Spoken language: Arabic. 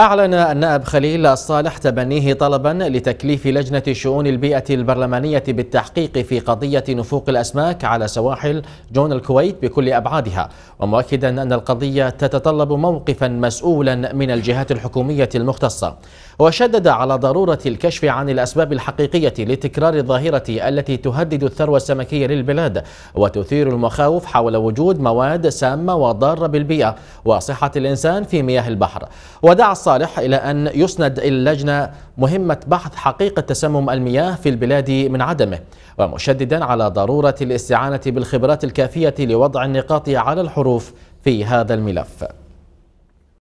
أعلن النائب خليل الصالح تبنيه طلبا لتكليف لجنة شؤون البيئة البرلمانية بالتحقيق في قضية نفوق الأسماك على سواحل جون الكويت بكل أبعادها ومؤكدا أن القضية تتطلب موقفا مسؤولا من الجهات الحكومية المختصة وشدد على ضرورة الكشف عن الأسباب الحقيقية لتكرار الظاهرة التي تهدد الثروة السمكية للبلاد وتثير المخاوف حول وجود مواد سامة وضارة بالبيئة وصحة الإنسان في مياه البحر ودعا صالح إلى أن يسند إلى اللجنة مهمة بحث حقيقة تسمم المياه في البلاد من عدمه ومشددا على ضرورة الاستعانة بالخبرات الكافية لوضع النقاط على الحروف في هذا الملف